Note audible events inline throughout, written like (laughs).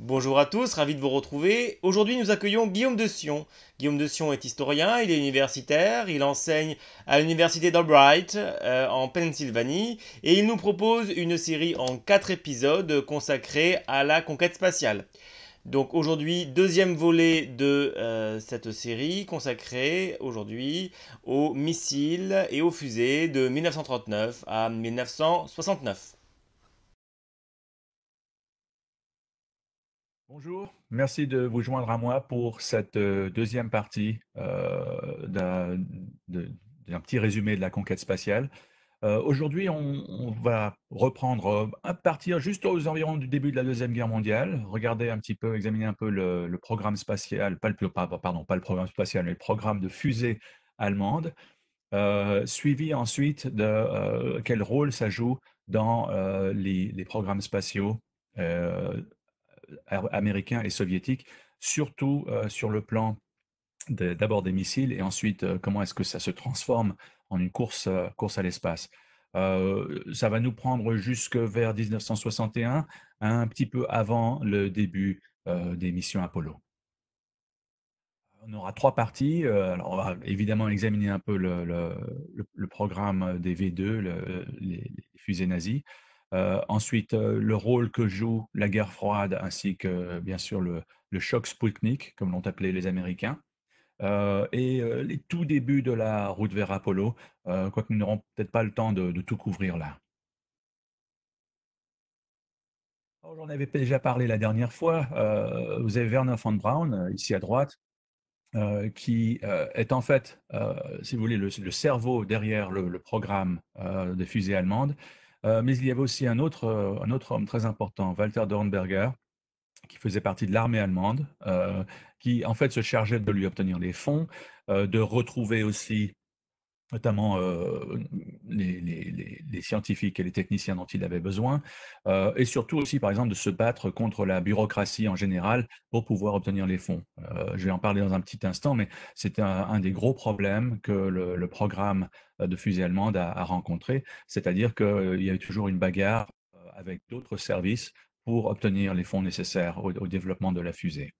Bonjour à tous, ravi de vous retrouver. Aujourd'hui, nous accueillons Guillaume de Sion. Guillaume de Sion est historien, il est universitaire, il enseigne à l'université d'Albright euh, en Pennsylvanie et il nous propose une série en quatre épisodes consacrée à la conquête spatiale. Donc aujourd'hui, deuxième volet de euh, cette série consacrée aujourd'hui aux missiles et aux fusées de 1939 à 1969. Bonjour, merci de vous joindre à moi pour cette euh, deuxième partie euh, d'un petit résumé de la conquête spatiale. Euh, aujourd'hui, on, va reprendre à partir juste aux environs du début de la Deuxième Guerre mondiale, regarder un petit peu, examiner un peu le, programme spatial, pas le, pardon, pas le programme spatial, mais le programme de fusée allemande, suivi ensuite de quel rôle ça joue dans les, les programmes spatiaux euh, américains et soviétiques, surtout euh, sur le plan d'abord des missiles et ensuite euh, comment est-ce que ça se transforme en une course, course à l'espace. ça va nous prendre jusque vers 1961, un petit peu avant le début des missions Apollo. On aura trois parties. Alors, on va évidemment examiner un peu le, programme des V2, les, fusées nazies. Euh, ensuite, euh, le rôle que joue la guerre froide, ainsi que bien sûr le, choc Sputnik, comme l'ont appelé les Américains. Euh, et les tout débuts de la route vers Apollo, quoique nous n'aurons peut-être pas le temps de, tout couvrir là. Oh, j'en avais déjà parlé la dernière fois. vous avez Werner von Braun, ici à droite, qui est en fait, si vous voulez, le, cerveau derrière le, le programme des fusées allemandes euh, mais il y avait aussi euh, un autre, homme très important, Walter Dornberger, qui faisait partie de l'armée allemande, euh, qui en fait se chargeait de lui obtenir les fonds, de retrouver aussi notamment euh, les, scientifiques et les techniciens dont il avait besoin, euh, et surtout aussi, par exemple, de se battre contre la bureaucratie en général pour pouvoir obtenir les fonds. Euh, je vais en parler dans un petit instant, mais c'est un, des gros problèmes que le, programme de fusée allemande a, rencontré, c'est-à-dire qu'il y a eu toujours une bagarre avec d'autres services pour obtenir les fonds nécessaires au développement de la fusée.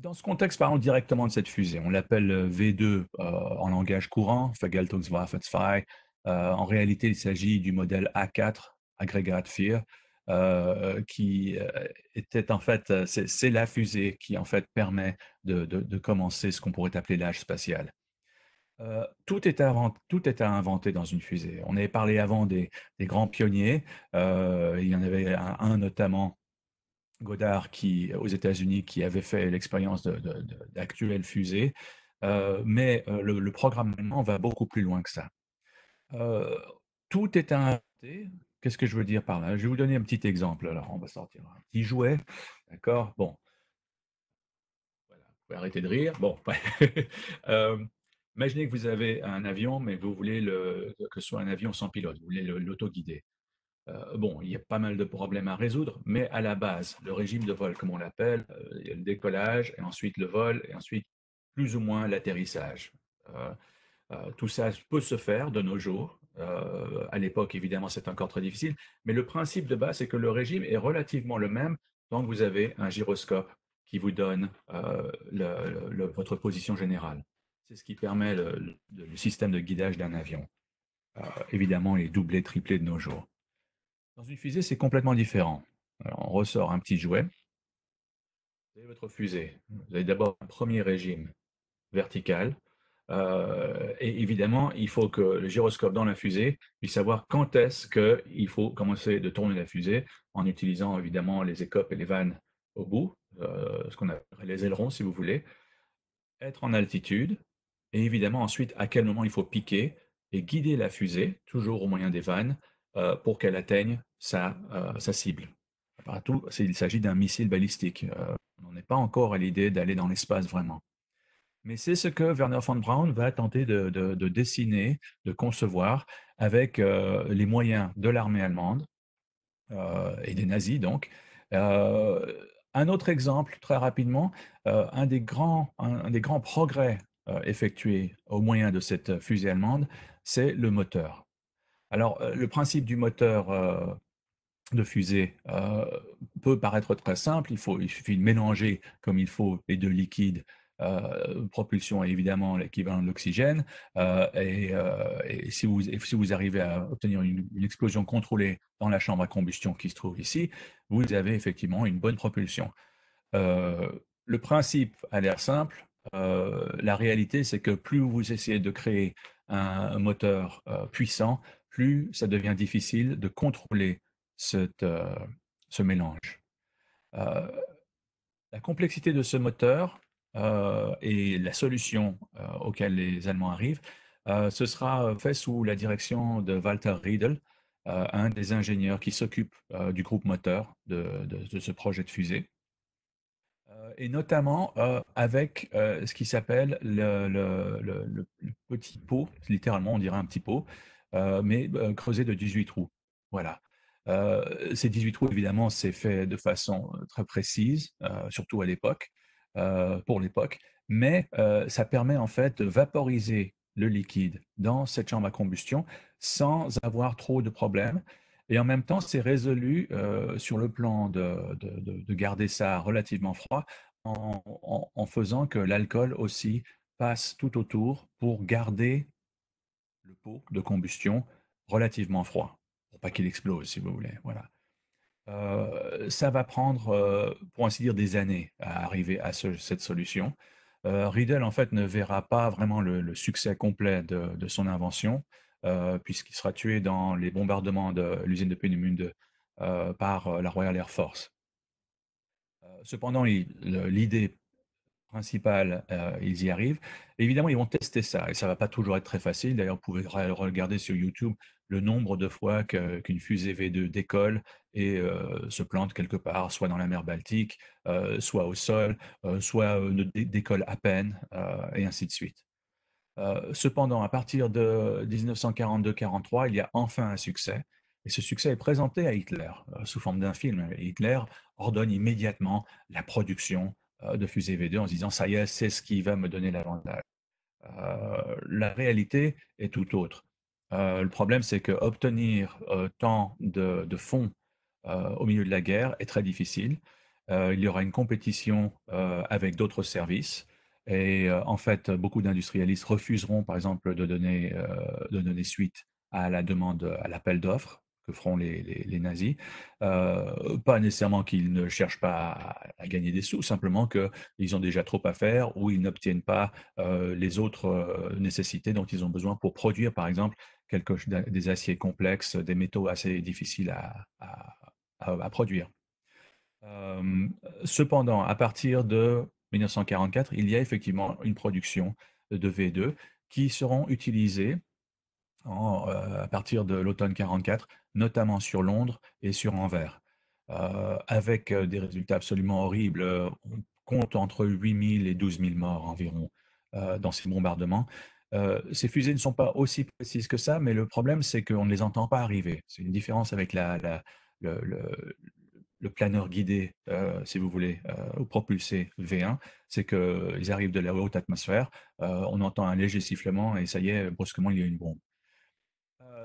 Dans ce contexte, parlons directement de cette fusée. On l'appelle euh, V2 euh, en langage courant, Vergeltungswaffenzweig. Euh, en réalité, il s'agit du modèle A4, Aggregat 4, qui euh, était en fait, c'est la fusée qui en fait permet de, commencer ce qu'on pourrait appeler l'âge spatial. tout, est à, tout inventer dans une fusée. On avait parlé avant des, grands pionniers. il y en avait un notamment Godard, qui, aux États-Unis qui avait fait l'expérience d'actuelles fusées, euh, mais euh, le, programme allemand va beaucoup plus loin que ça. Euh, tout est inventé. Qu'est-ce que je veux dire par là Je vais vous donner un petit exemple. Alors, on va sortir un petit jouet. D'accord Bon. Voilà, vous pouvez arrêter de rire. Bon. (laughs) imaginez que vous avez un avion, mais vous voulez le, que ce soit un avion sans pilote. Vous voulez l'autoguider. Euh, bon, il y a pas mal de problèmes à résoudre, mais à la base, le régime de vol, comme on l'appelle, euh, il y a le décollage, et ensuite le vol, et ensuite plus ou moins l'atterrissage. Euh, tout ça peut se faire de nos jours. à l'époque, évidemment, c'est encore très difficile, mais le principe de base, c'est que le régime est relativement le même quand vous avez un gyroscope qui vous donne votre position générale. C'est ce qui permet le, système de guidage d'un avion. évidemment, il est doublé, triplé de nos jours. Dans une fusée, c'est complètement différent. on ressort un petit jouet. Vous avez votre fusée. Vous avez d'abord un premier régime vertical. Euh, et évidemment, il faut que le gyroscope dans la fusée puisse savoir quand est-ce qu'il faut commencer de tourner la fusée en utilisant évidemment les écopes et les vannes au bout, euh, ce qu'on appelle les ailerons si vous voulez, être en altitude et évidemment ensuite à quel moment il faut piquer et guider la fusée, toujours au moyen des vannes, euh, pour qu'elle atteigne euh, sa, cible. Partout, il s'agit d'un missile balistique. Euh, on n'est pas encore à l'idée d'aller dans l'espace vraiment. Mais c'est ce que Werner von Braun va tenter de, dessiner, de concevoir avec euh, les moyens de l'armée allemande et des nazis donc. un autre exemple, très rapidement, un, des grands, un des grands progrès effectués au moyen de cette fusée allemande, c'est le moteur. Alors, le principe du moteur de fusée euh, peut paraître très simple. Il, faut, il suffit de mélanger comme il faut les deux liquides. Euh, propulsion et évidemment l'équivalent de l'oxygène. Euh, et, si vous, si vous arrivez à obtenir une, explosion contrôlée dans la chambre à combustion qui se trouve ici, vous avez effectivement une bonne propulsion. le principe a l'air simple. la réalité, c'est que plus vous essayez de créer un moteur puissant, plus ça devient difficile de contrôler cette, euh, ce mélange. Euh, la complexité de ce moteur euh, et la solution auxquelles les Allemands arrivent, ce sera fait sous la direction de Walter Riedel, un des ingénieurs qui s'occupe du groupe moteur de, ce projet de fusée, et notamment avec ce qui s'appelle le, le, petit pot, littéralement on dirait un petit pot, mais creusé de 18 trous. Voilà. Euh, ces 18 trous, évidemment, c'est fait de façon euh, très précise, euh, surtout à l'époque, pour l'époque, mais ça permet en fait de vaporiser le liquide dans cette chambre à combustion sans avoir trop de problèmes. Et en même temps, c'est résolu sur le plan de, garder ça relativement froid en faisant que l'alcool aussi passe tout autour pour garder le pot de combustion relativement froid pas qu'il explose, si vous voulez. Voilà. Euh, ça va prendre, euh, pour ainsi dire, des années à arriver à cette solution. Euh, Riedel, en fait, ne verra pas vraiment le, succès complet de, son invention, puisqu'il sera tué dans les bombardements de l'usine de Pénumune par la Royal Air Force. Cependant, l'idée principal, euh, ils y arrivent. Évidemment, ils vont tester ça et ça va pas toujours être très facile. D'ailleurs, vous pouvez regarder sur YouTube le nombre de fois qu'une fusée V2 décolle et euh, se plante quelque part, soit dans la mer Baltique, euh, soit au sol, soit ne décolle à peine, et ainsi de suite. cependant, à partir de 1942-43, il y a enfin un succès. Et ce succès est présenté à Hitler sous forme d'un film. Hitler ordonne immédiatement la production euh, de fusée V2 en se disant ça y est, c'est ce qui va me donner l'avantage. Euh, la réalité est tout autre. Euh, le problème, c'est que obtenir tant de, fonds au milieu de la guerre est très difficile. il y aura une compétition avec d'autres services. Et en fait, beaucoup d'industrialistes refuseront, par exemple, de donner, de donner suite à la demande, à l'appel d'offres feront les, nazis. Euh, pas nécessairement qu'ils ne cherchent pas à, gagner des sous, simplement qu'ils ont déjà trop à faire ou ils n'obtiennent pas euh, les autres euh, nécessités dont ils ont besoin pour produire, par exemple, quelques des aciers complexes, des métaux assez difficiles à, à, produire. cependant, à partir de 1944, il y a effectivement une production de V2 qui seront utilisés euh, à partir de l'automne 44, notamment sur Londres et sur Anvers, euh, avec euh, des résultats absolument horribles. On compte entre 8000 et 12 000 morts environ dans ces bombardements. ces fusées ne sont pas aussi précises que ça, mais le problème, c'est qu'on ne les entend pas arriver. C'est une différence avec la, le, planeur guidé, si vous voulez, ou propulsé V1. C'est qu'ils arrivent de la haute atmosphère, on entend un léger sifflement et ça y est, brusquement, il y a une bombe.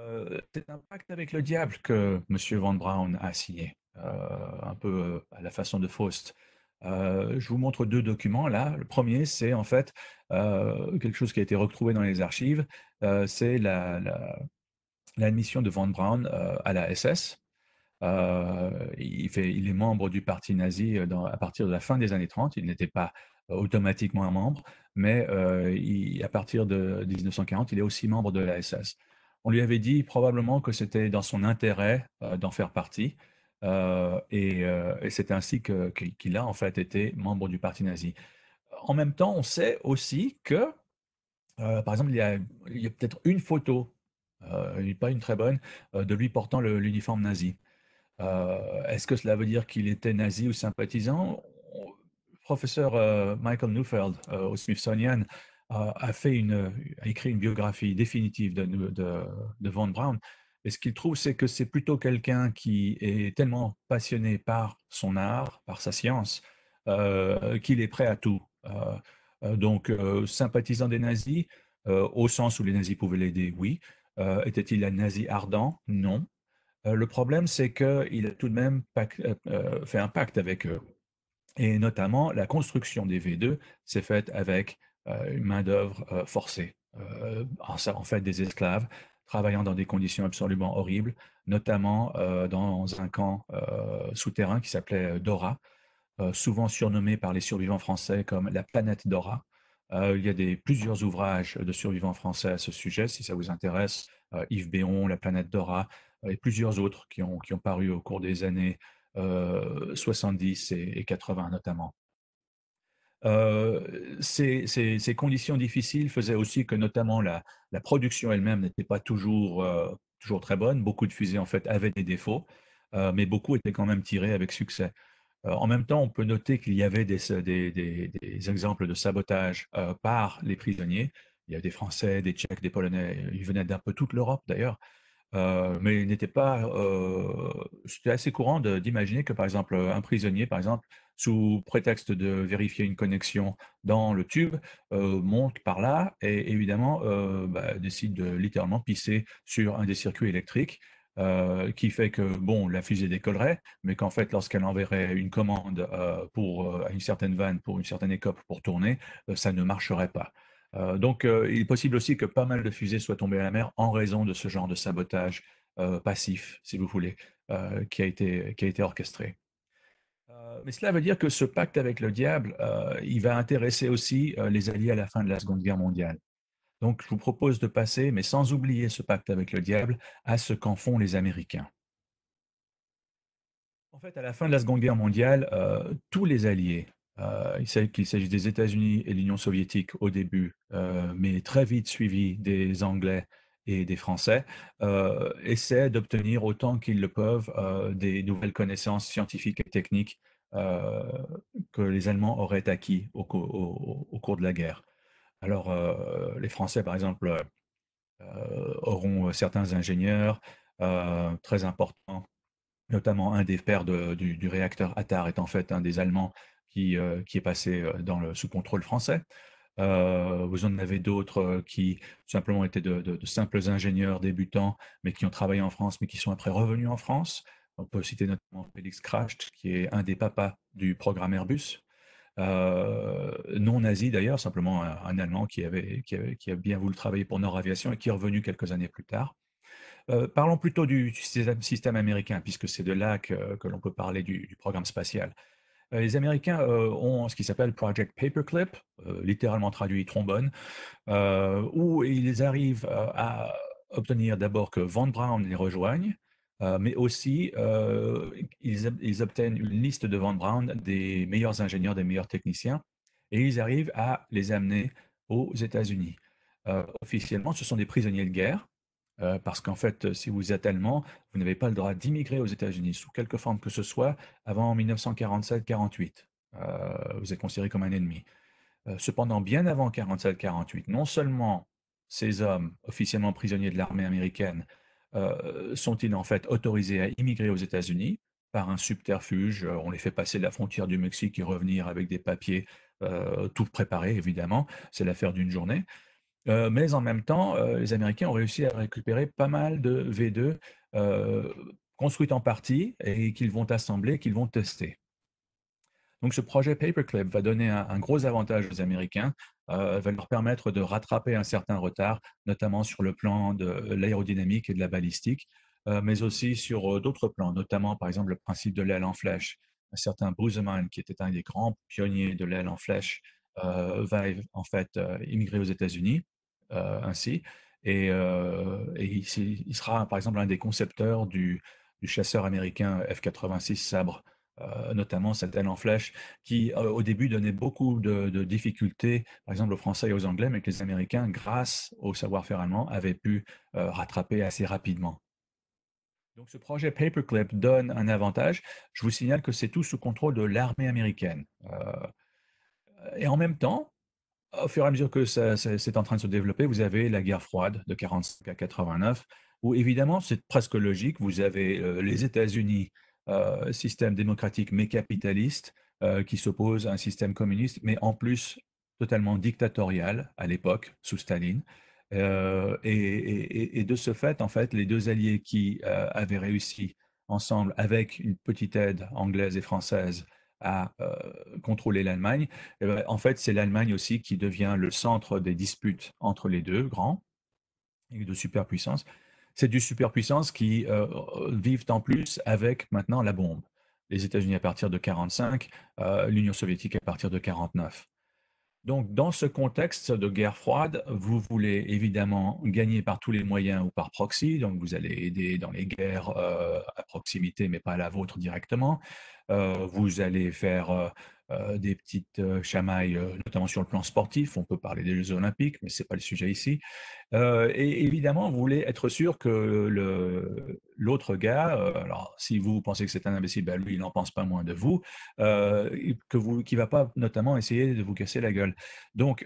Euh, c'est un pacte avec le diable que M. Van Braun a signé, euh, un peu euh, à la façon de Faust. je vous montre deux documents là. Le premier, c'est en fait quelque chose qui a été retrouvé dans les archives. c'est l'admission de Van Braun à la SS. il, il est membre du parti nazi à partir de la fin des années 30. Il n'était pas automatiquement un membre, mais à partir de 1940, il est aussi membre de la SS on lui avait dit probablement que c'était dans son intérêt euh, d'en faire partie. Euh, euh, et, c'est ainsi qu'il a en fait été membre du parti nazi. En même temps, on sait aussi que, par exemple, il y a, peut-être une photo, pas une très bonne, de lui portant l'uniforme nazi. Est-ce que cela veut dire qu'il était nazi ou sympathisant Professeur Michael Neufeld au Smithsonian a, fait une, écrit une biographie définitive de, Von Braun. Et ce qu'il trouve, c'est que c'est plutôt quelqu'un qui est tellement passionné par son art, par sa science, euh, qu'il est prêt à tout. Euh, euh, donc, sympathisant des nazis, au sens où les nazis pouvaient l'aider, oui. Était-il un nazi ardent Non. le problème, c'est qu'il a tout de même fait un pacte avec eux. Et notamment, la construction des V2 s'est faite avec euh, une main-d'œuvre euh, forcée, euh, en fait des esclaves travaillant dans des conditions absolument horribles, notamment dans un camp souterrain qui s'appelait Dora, souvent surnommé par les survivants français comme la planète Dora. il y a des, plusieurs ouvrages de survivants français à ce sujet, si ça vous intéresse. Yves Béon, La planète Dora, et plusieurs autres qui ont, qui ont paru au cours des années 70 et, 80 notamment. Euh, ces, conditions difficiles faisaient aussi que notamment la, production elle-même n'était pas toujours, euh, toujours très bonne. Beaucoup de fusées en fait avaient des défauts, euh, mais beaucoup étaient quand même tirées avec succès. en même temps, on peut noter qu'il y avait des, exemples de sabotage par les prisonniers. Il y avait des Français, des Tchèques, des Polonais. Ils venaient d'un peu toute l'Europe d'ailleurs. mais il n'était pas. C'était assez courant d'imaginer que, par exemple, un prisonnier, par exemple, sous prétexte de vérifier une connexion dans le tube, euh, monte par là et évidemment euh, bah, décide de littéralement pisser sur un des circuits électriques. Euh, qui fait que bon, la fusée décollerait, mais qu'en fait, lorsqu'elle enverrait une commande pour à une certaine vanne, pour une certaine écope pour tourner, ça ne marcherait pas donc, il est possible aussi que pas mal de fusées soient tombées à la mer en raison de ce genre de sabotage passif, si vous voulez, qui, été, qui a été orchestré. Euh, mais cela veut dire que ce pacte avec le diable, euh, il va intéresser aussi euh, les alliés à la fin de la Seconde Guerre mondiale. Donc, je vous propose de passer, mais sans oublier ce pacte avec le diable, à ce qu'en font les Américains. En fait, à la fin de la Seconde Guerre mondiale, tous les alliés, euh, qu'il s'agisse des États-Unis et l'Union soviétique au début, mais très vite suivis des Anglais, et des Français euh, essaient d'obtenir autant qu'ils le peuvent euh, des nouvelles connaissances scientifiques et techniques euh, que les Allemands auraient acquis au, cours de la guerre. Alors, les Français, par exemple, auront certains ingénieurs très importants, notamment un des pères du, réacteur Attar est en fait un des Allemands qui, est passé sous contrôle français. Euh, vous en avez d'autres euh, qui simplement étaient de, simples ingénieurs débutants, mais qui ont travaillé en France, mais qui sont après revenus en France. On peut citer notamment Félix Kracht, qui est un des papas du programme Airbus, euh, non nazi d'ailleurs, simplement un, Allemand qui avait, qui, a bien voulu travailler pour Nord Aviation et qui est revenu quelques années plus tard. parlons plutôt du, système, américain, puisque c'est de là que, l'on peut parler du, du programme spatial. Euh, les Américains euh, ont ce qui s'appelle Project Paperclip, euh, littéralement traduit trombone, où ils arrivent à obtenir d'abord que Von Braun les rejoigne, mais aussi ils, ils, obtiennent une liste de Von Braun des meilleurs ingénieurs, des meilleurs techniciens, et ils arrivent à les amener aux États-Unis. officiellement, ce sont des prisonniers de guerre, euh, parce qu'en fait, euh, si vous êtes allemand, vous n'avez pas le droit d'immigrer aux États-Unis sous quelque forme que ce soit avant 1947-48. Euh, vous êtes considéré comme un ennemi. cependant, bien avant 1947 48 non seulement ces hommes, officiellement prisonniers de l'armée américaine, sont-ils en fait autorisés à immigrer aux États-Unis par un subterfuge On les fait passer la frontière du Mexique et revenir avec des papiers tout préparés, évidemment. C'est l'affaire d'une journée. Euh, mais en même temps, euh, les Américains ont réussi à récupérer pas mal de V2 euh, construites en partie et qu'ils vont assembler, qu'ils vont tester. Donc ce projet Paperclip va donner un, gros avantage aux Américains, va leur permettre de rattraper un certain retard, notamment sur le plan de l'aérodynamique et de la balistique, mais aussi sur d'autres plans, notamment par exemple le principe de l'aile en flèche. Un certain Brusemann, qui était un des grands pionniers de l'aile en flèche, va en fait immigrer aux États-Unis euh, ainsi. Et, euh, il, sera, par exemple, un des concepteurs du, chasseur américain F-86 Sabre, euh, notamment cette aile en flèche, qui au début donnait beaucoup de, difficultés, par exemple aux Français et aux Anglais, mais que les Américains, grâce au savoir-faire allemand, avaient pu rattraper assez rapidement. Donc ce projet Paperclip donne un avantage. Je vous signale que c'est tout sous contrôle de l'armée américaine. et en même temps, au fur et à mesure que c'est en train de se développer, vous avez la guerre froide de 45 à 89, où évidemment, c'est presque logique, vous avez euh, les États-Unis, euh, système démocratique mais capitaliste, euh, qui s'oppose à un système communiste, mais en plus totalement dictatorial à l'époque, sous Staline. Et, et, de ce fait, en fait, les deux alliés qui avaient réussi ensemble, avec une petite aide anglaise et française, à euh, contrôler l'Allemagne, eh ben, en fait, c'est l'Allemagne aussi qui devient le centre des disputes entre les deux grands et de superpuissances. C'est du superpuissance qui euh, vivent en plus avec maintenant la bombe. Les États-Unis à partir de 1945, euh, l'Union soviétique à partir de 1949. Donc, dans ce contexte de guerre froide, vous voulez évidemment gagner par tous les moyens ou par proxy. Donc, vous allez aider dans les guerres euh, à proximité, mais pas la vôtre directement. Euh, vous allez faire euh, euh, des petites euh, chamailles, euh, notamment sur le plan sportif. On peut parler des Jeux Olympiques, mais ce n'est pas le sujet ici. et évidemment, vous voulez être sûr que l'autre gars, alors si vous pensez que c'est un imbécile, ben, lui, il n'en pense pas moins de vous, que vous qui ne va pas notamment essayer de vous casser la gueule. Donc,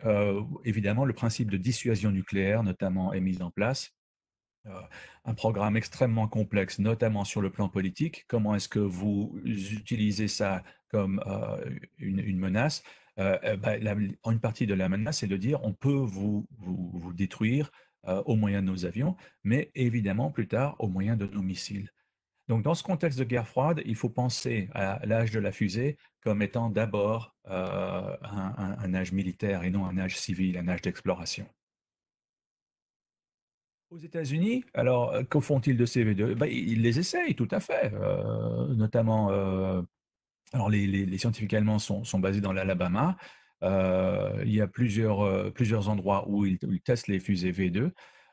évidemment, le principe de dissuasion nucléaire, notamment, est mis en place. un programme extrêmement complexe, notamment sur le plan politique. Comment est-ce que vous utilisez ça comme une, menace, eh ben, une partie de la menace, c'est de dire on peut vous, vous, détruire au moyen de nos avions, mais évidemment plus tard au moyen de nos missiles. Donc, dans ce contexte de guerre froide, il faut penser à l'âge de la fusée comme étant d'abord un, âge militaire et non un âge civil, un âge d'exploration. Aux États-Unis, alors, que font-ils de ces v 2 ben, Ils les essayent, tout à fait, notamment alors, les, scientifiques allemands sont, sont basés dans l'Alabama. Euh, il y a plusieurs, euh, plusieurs endroits où ils, testent les fusées V2.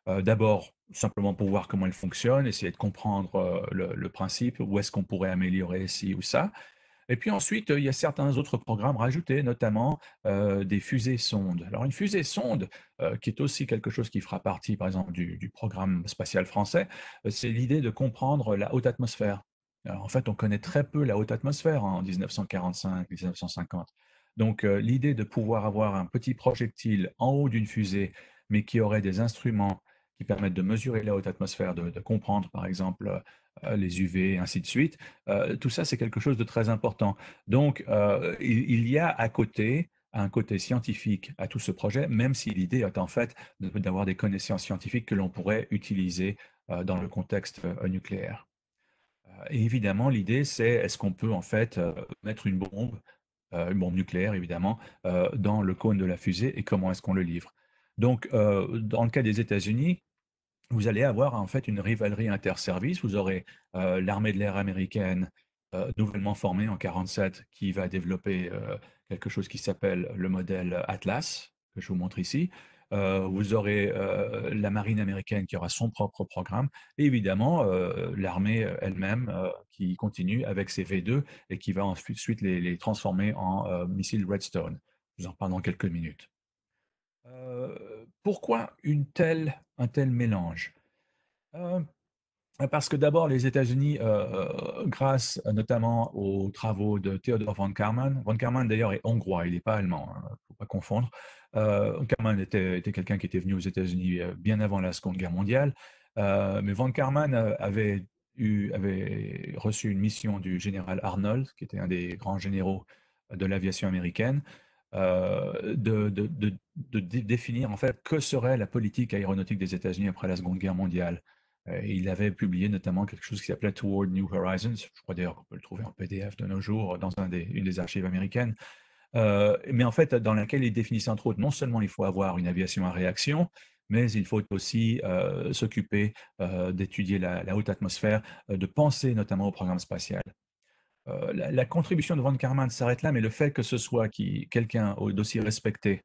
Euh, d'abord, simplement pour voir comment elles fonctionnent, essayer de comprendre le, principe, où est-ce qu'on pourrait améliorer ci ou ça. Et puis ensuite, il y a certains autres programmes rajoutés, notamment des fusées sondes. Alors une fusée sonde, qui est aussi quelque chose qui fera partie, par exemple, du programme spatial français, c'est l'idée de comprendre la haute atmosphère, en fait, on connaît très peu la haute atmosphère en 1945-1950. Donc, euh, l'idée de pouvoir avoir un petit projectile en haut d'une fusée, mais qui aurait des instruments qui permettent de mesurer la haute atmosphère, de, comprendre, par exemple, euh, les UV, ainsi de suite, euh, tout ça, c'est quelque chose de très important. Donc, il, il y a à côté un côté scientifique à tout ce projet, même si l'idée est en fait d'avoir des connaissances scientifiques que l'on pourrait utiliser dans le contexte nucléaire évidemment, l'idée, c'est est-ce qu'on peut en fait euh, mettre une bombe, euh, une bombe nucléaire évidemment, euh, dans le cône de la fusée et comment est-ce qu'on le livre Donc, dans le cas des États-Unis, vous allez avoir en fait une rivalerie inter-service. Vous aurez l'armée de l'air américaine nouvellement formée en 1947 qui va développer quelque chose qui s'appelle le modèle Atlas que je vous montre ici, euh, vous aurez euh, la marine américaine qui aura son propre programme, et évidemment euh, l'armée elle-même qui continue avec ses V2 et qui va ensuite les, transformer en missiles Redstone. Nous en parlons quelques minutes. pourquoi un tel mélange parce que d'abord, les États-Unis, grâce notamment aux travaux de Theodor von Karman, von Karman d'ailleurs est hongrois, il n'est pas allemand, il hein, ne faut pas confondre, Von euh, Carman était, quelqu'un qui était venu aux États-Unis euh, bien avant la Seconde Guerre mondiale. Euh, mais Van Karman avait, avait reçu une mission du général Arnold, qui était un des grands généraux de l'aviation américaine, de, définir en fait que serait la politique aéronautique des États-Unis après la Seconde Guerre mondiale. il avait publié notamment quelque chose qui s'appelait Toward New Horizons. Je crois d'ailleurs qu'on peut le trouver en PDF de nos jours dans une des archives américaines, euh, mais en fait, dans laquelle il définissent entre autres, non seulement il faut avoir une aviation à réaction, mais il faut aussi euh, s'occuper euh, d'étudier la, haute atmosphère, de penser notamment au programme spatial. La, contribution de Von Karman s'arrête là, mais le fait que ce soit quelqu'un d'aussi respecté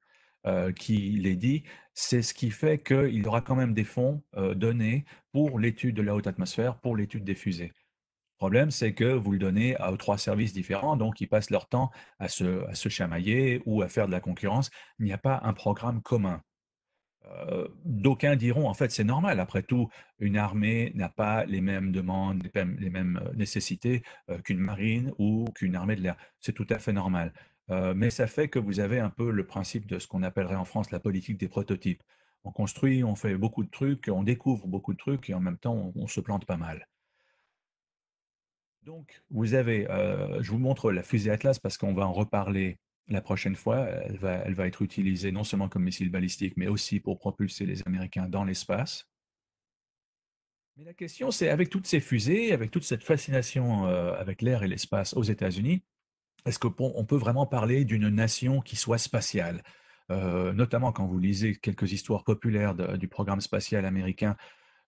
qui l'ait dit, c'est ce qui fait qu'il y aura quand même des fonds donnés pour l'étude de la haute atmosphère, pour l'étude des fusées problème, c'est que vous le donnez à trois services différents, donc ils passent leur temps à se, chamailler ou à faire de la concurrence. Il n'y a pas un programme commun. Euh, d'aucuns diront, en fait, c'est normal. Après tout, une armée n'a pas les mêmes demandes, les mêmes, euh, nécessités euh, qu'une marine ou qu'une armée de l'air. C'est tout à fait normal. mais ça fait que vous avez un peu le principe de ce qu'on appellerait en France la politique des prototypes. On construit, on fait beaucoup de trucs, on découvre beaucoup de trucs et en même temps, on se plante pas mal. Donc, vous avez, euh, je vous montre la fusée Atlas parce qu'on va en reparler la prochaine fois. Elle va, être utilisée non seulement comme missile balistique, mais aussi pour propulser les Américains dans l'espace. Mais la question, c'est avec toutes ces fusées, avec toute cette fascination euh, avec l'air et l'espace aux États-Unis, est-ce qu'on peut vraiment parler d'une nation qui soit spatiale euh, Notamment quand vous lisez quelques histoires populaires du programme spatial américain,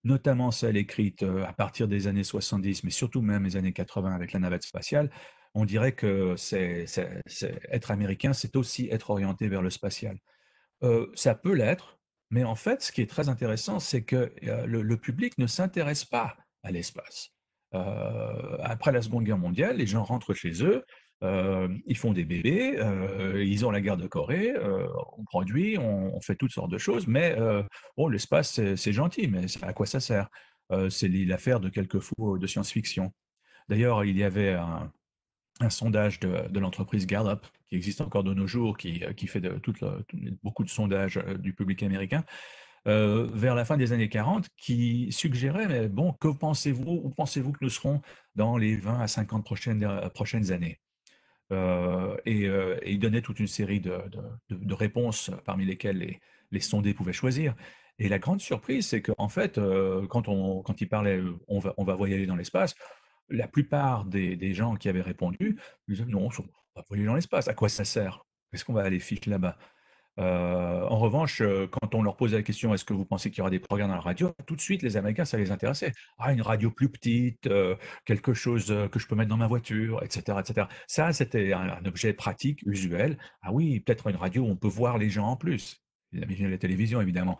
notamment celle écrite euh, à partir des années 70, mais surtout même les années 80 avec la navette spatiale, on dirait que c'est, être américain, c'est aussi être orienté vers le spatial. Euh, ça peut l'être, mais en fait, ce qui est très intéressant, c'est que euh, le, public ne s'intéresse pas à l'espace. après la Seconde Guerre mondiale, les gens rentrent chez eux, euh, ils font des bébés, euh, ils ont la guerre de Corée, euh, on produit, on, fait toutes sortes de choses, mais bon oh, l'espace, c'est gentil, mais à quoi ça sert C'est l'affaire de quelques fous de science-fiction. D'ailleurs, il y avait un, sondage de, l'entreprise Gallup, qui existe encore de nos jours, qui, fait de, beaucoup de sondages du public américain, vers la fin des années 40 qui suggérait, mais bon, que pensez-vous, où pensez-vous que nous serons dans les 20 à 50 prochaines, prochaines années euh, euh, et, il donnait toute une série de, réponses parmi lesquelles les, sondés pouvaient choisir. Et la grande surprise, c'est qu'en fait, euh, quand, on, quand il parlait on va, on va voyager dans l'espace, la plupart des, gens qui avaient répondu disaient non, on va voyager dans l'espace, à quoi ça sert Qu'est-ce qu'on va aller fiche là-bas euh, en revanche, euh, quand on leur pose la question est-ce que vous pensez qu'il y aura des programmes dans la radio, tout de suite les Américains ça les intéressait. Ah une radio plus petite, euh, quelque chose que je peux mettre dans ma voiture, etc., etc. Ça c'était un, objet pratique, usuel. Ah oui, peut-être une radio où on peut voir les gens en plus. La télévision évidemment.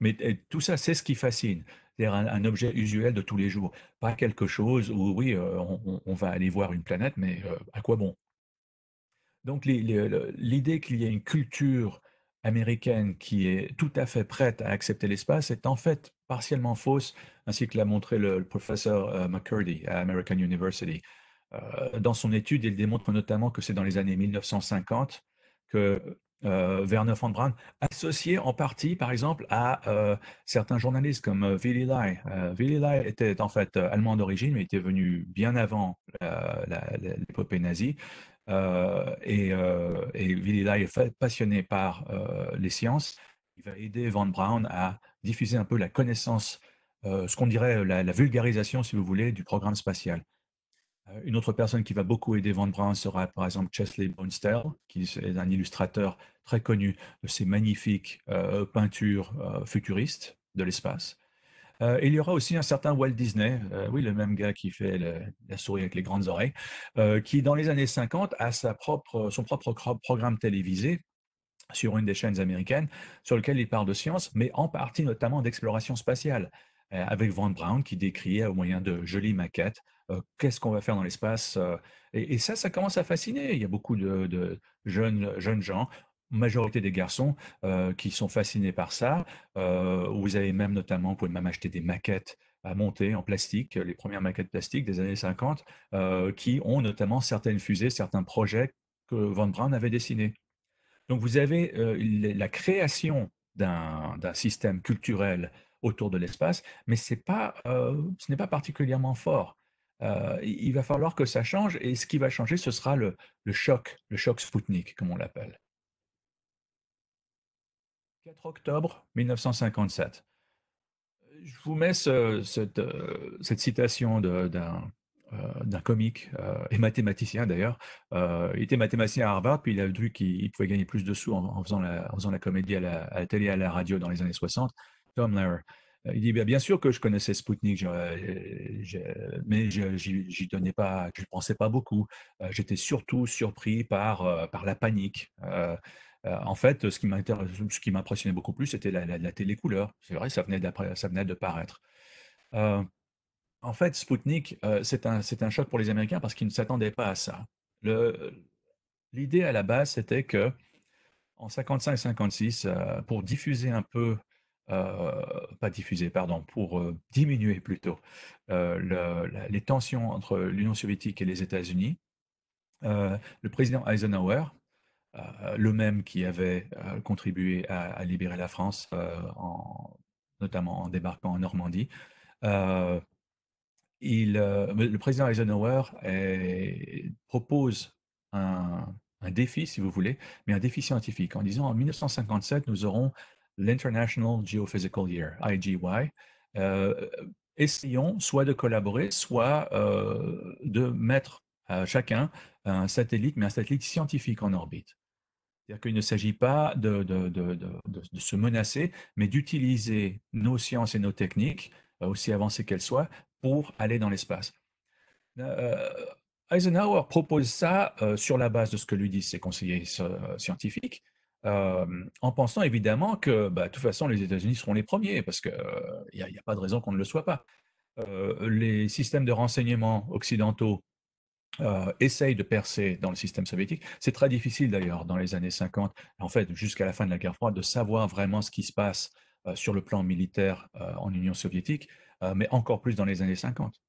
Mais tout ça, c'est ce qui fascine. C'est-à-dire un, objet usuel de tous les jours. Pas quelque chose où, oui, on, va aller voir une planète, mais à quoi bon Donc, l'idée qu'il y ait une culture américaine qui est tout à fait prête à accepter l'espace est en fait partiellement fausse, ainsi que l'a montré le, professeur euh, McCurdy à American University. Euh, dans son étude, il démontre notamment que c'est dans les années 1950 que euh, Werner von Braun, associé en partie, par exemple, à certains journalistes comme Willy Lai. Lai était en fait allemand d'origine, mais était venu bien avant l'épopée nazie. Euh, et, euh, et Lai est passionné par euh, les sciences. Il va aider Van Braun à diffuser un peu la connaissance, ce qu'on dirait la, vulgarisation, si vous voulez, du programme spatial. Une autre personne qui va beaucoup aider Van Braun sera par exemple Chesley Bonestell, qui est un illustrateur très connu de ses magnifiques peintures futuristes de l'espace. Euh, il y aura aussi un certain Walt Disney, euh, oui, le même gars qui fait la souris avec les grandes oreilles, euh, qui dans les années 50 a son propre programme télévisé sur une des chaînes américaines, sur lequel il parle de science, mais en partie notamment d'exploration spatiale, avec Von Braun qui décrit au moyen de jolies maquettes qu'est-ce qu'on va faire dans l'espace. Et, ça, ça commence à fasciner. Il y a beaucoup de, jeunes gens majorité des garçons euh, qui sont fascinés par ça. Euh, vous avez même notamment, vous pouvez même acheter des maquettes à monter en plastique, les premières maquettes plastiques des années 50, euh, qui ont notamment certaines fusées, certains projets que Von Braun avait dessinés. Donc vous avez la création d'un système culturel autour de l'espace, mais pas, ce n'est pas particulièrement fort. il va falloir que ça change. Et ce qui va changer, ce sera le, le choc, le choc Spoutnik, comme on l'appelle. 4 octobre 1957. Je vous mets euh, cette, citation euh, d'un comique euh, et mathématicien d'ailleurs. il était mathématicien à Harvard, puis il a vu qu'il pouvait gagner plus de sous en, faisant, la, comédie à la, à la, à la radio dans les années 60. Tom Lehrer. Il dit, bah, bien sûr que je connaissais Spoutnik, mais j'y pas, je ne pensais pas beaucoup. J'étais surtout surpris par la panique. Euh, en fait, ce qui, ce qui m'impressionnait beaucoup plus, c'était la, la, télécouleur. C'est vrai, ça venait, ça venait de paraître. Euh, en fait, Sputnik, euh, c'est un, choc pour les Américains parce qu'ils ne s'attendaient pas à ça. L'idée à la base, c'était que en 55 56, pour diffuser un peu, pas diffuser, pardon, pour diminuer plutôt les tensions entre l'Union soviétique et les États-Unis, le président Eisenhower euh, le même qui avait euh, contribué à, libérer la France, euh, en, notamment en débarquant en Normandie. Il, le président Eisenhower propose un, défi, si vous voulez, mais un défi scientifique, en disant en 1957, nous aurons l'International Geophysical Year, IGY. essayons soit de collaborer, soit de mettre chacun un satellite, mais un satellite scientifique en orbite. C'est-à-dire qu'il ne s'agit pas de, de, de, de, se menacer, mais d'utiliser nos sciences et nos techniques, euh, aussi avancées qu'elles soient, pour aller dans l'espace. Euh, euh, Eisenhower propose ça sur la base de ce que lui disent ses conseillers scientifiques, en pensant évidemment que, bah, de toute façon, les États-Unis seront les premiers, parce qu'il n'y a, a, pas de raison qu'on ne le soit pas. les systèmes de renseignement occidentaux euh, essaye de percer dans le système soviétique. C'est très difficile d'ailleurs dans les années 50, en fait jusqu'à la fin de la guerre froide, de savoir vraiment ce qui se passe euh, sur le plan militaire euh, en Union soviétique, mais encore plus dans les années 50.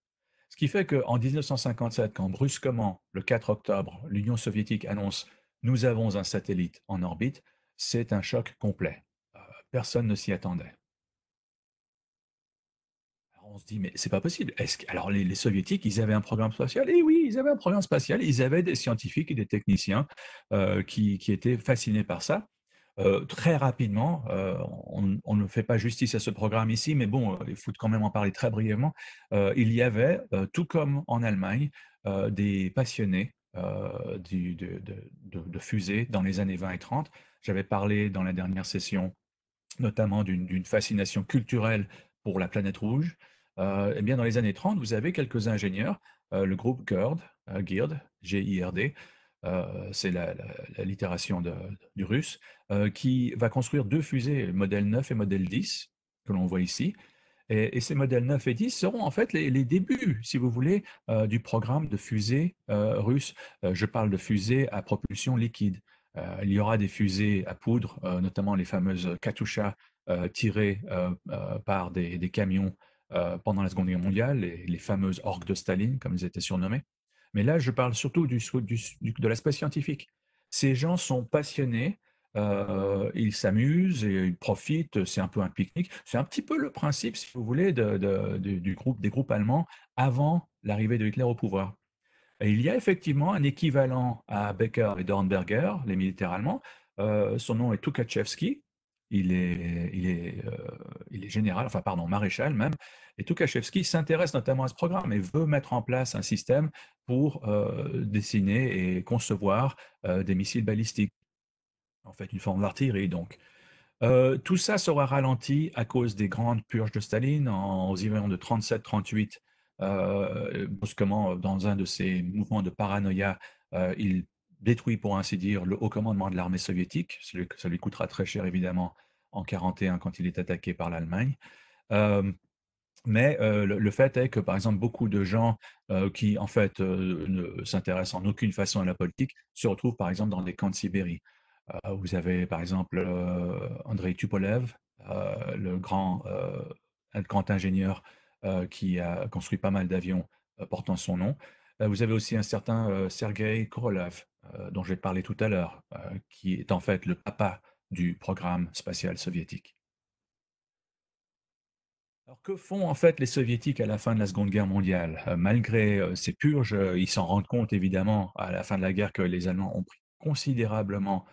Ce qui fait qu'en 1957, quand brusquement, le 4 octobre, l'Union soviétique annonce ⁇ Nous avons un satellite en orbite ⁇ c'est un choc complet. personne ne s'y attendait on se dit, mais c'est pas possible. Est-ce Alors, les, Soviétiques, ils avaient un programme spatial Et eh oui, ils avaient un programme spatial. Ils avaient des scientifiques et des techniciens euh, qui, étaient fascinés par ça. Euh, très rapidement, euh, on, ne fait pas justice à ce programme ici, mais bon, il faut quand même en parler très brièvement. il y avait, tout comme en Allemagne, des passionnés de, de fusées dans les années 20 et 30. J'avais parlé dans la dernière session notamment d'une fascination culturelle pour la planète rouge. Euh, eh bien, dans les années 30, vous avez quelques ingénieurs, euh, le groupe GIRD, euh, GIRD, c'est la, littération du russe, qui va construire deux fusées, modèle 9 et modèle 10, que l'on voit ici. Et, ces modèles 9 et 10 seront en fait les, débuts, si vous voulez, du programme de fusées russes. je parle de fusées à propulsion liquide. il y aura des fusées à poudre, notamment les fameuses Katusha tirées par des, des camions euh, pendant la Seconde Guerre mondiale, les, les, fameuses orques de Staline, comme ils étaient surnommés. Mais là, je parle surtout du, de l'aspect scientifique. Ces gens sont passionnés, euh, ils s'amusent et ils profitent, c'est un peu un pique-nique. C'est un petit peu le principe, si vous voulez, du groupe, des groupes allemands avant l'arrivée de Hitler au pouvoir. Et il y a effectivement un équivalent à Becker et Dornberger, les militaires allemands. Euh, son nom est Tukhachevsky il est, il est, euh, il est général, enfin pardon, maréchal même, et Tukhachevski s'intéresse notamment à ce programme et veut mettre en place un système pour euh, dessiner et concevoir euh, des missiles balistiques, en fait une forme d'artillerie donc. tout ça sera ralenti à cause des grandes purges de Staline en, aux hivers de 37-38. brusquement, dans un de ces mouvements de paranoïa, il détruit, pour ainsi dire, le haut commandement de l'armée soviétique. Ça lui, ça lui, coûtera très cher, évidemment, en 1941, quand il est attaqué par l'Allemagne. Euh, mais euh, le, fait est que, par exemple, beaucoup de gens euh, qui, en fait, ne s'intéressent en aucune façon à la politique se retrouvent, par exemple, dans des camps de Sibérie. vous avez, par exemple, Andrei Tupolev, le grand, grand ingénieur qui a construit pas mal d'avions portant son nom. Vous avez aussi un certain Sergei Korolev, euh, dont je vais parler tout à l'heure, euh, qui est en fait le papa du programme spatial soviétique. Alors que font en fait les soviétiques à la fin de la Seconde Guerre mondiale euh, Malgré ces purges, ils s'en rendent compte évidemment à la fin de la guerre que les Allemands ont pris considérablement